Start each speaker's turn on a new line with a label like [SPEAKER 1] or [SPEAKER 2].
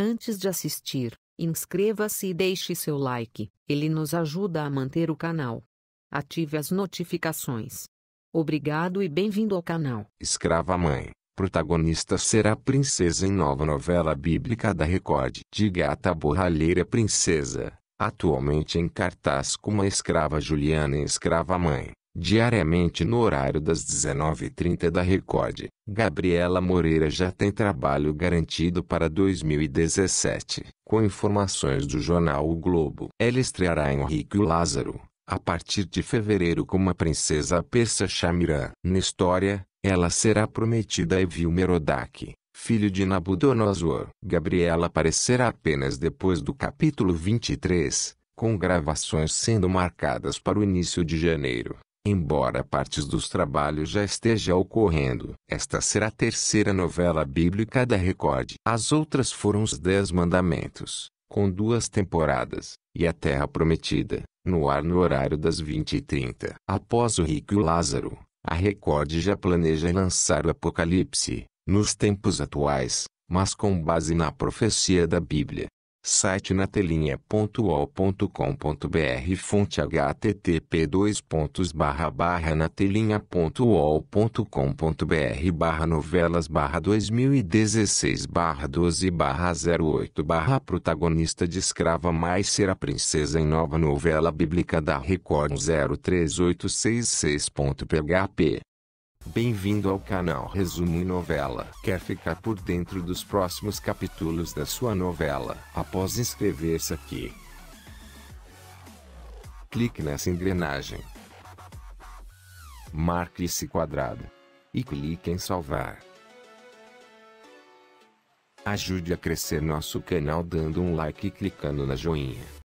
[SPEAKER 1] Antes de assistir, inscreva-se e deixe seu like, ele nos ajuda a manter o canal. Ative as notificações. Obrigado e bem-vindo ao canal. Escrava Mãe, protagonista será princesa em nova novela bíblica da Record. De gata borralheira princesa, atualmente em cartaz como a escrava Juliana e escrava mãe. Diariamente no horário das 19h30 da Record, Gabriela Moreira já tem trabalho garantido para 2017. Com informações do jornal O Globo, ela estreará em Henrique Lázaro, a partir de fevereiro como a princesa persa Shamiran. Na história, ela será prometida a Evil Merodach, filho de Nabucodonosor. Gabriela aparecerá apenas depois do capítulo 23, com gravações sendo marcadas para o início de janeiro. Embora partes dos trabalhos já esteja ocorrendo, esta será a terceira novela bíblica da Record. As outras foram os Dez Mandamentos, com duas temporadas, e a Terra Prometida, no ar no horário das 20h30. Após o Rico e o Lázaro, a Record já planeja lançar o Apocalipse, nos tempos atuais, mas com base na profecia da Bíblia site na telinha.ol.com.br fonte http dois pontos barra barra na telinha.ol.com.br barra novelas barra 2016 barra 12 barra 08 barra protagonista de escrava mais a princesa em nova novela bíblica da Record 03866.php Bem-vindo ao canal Resumo e Novela. Quer ficar por dentro dos próximos capítulos da sua novela? Após inscrever-se aqui, clique nessa engrenagem. Marque esse quadrado e clique em salvar. Ajude a crescer nosso canal dando um like e clicando na joinha.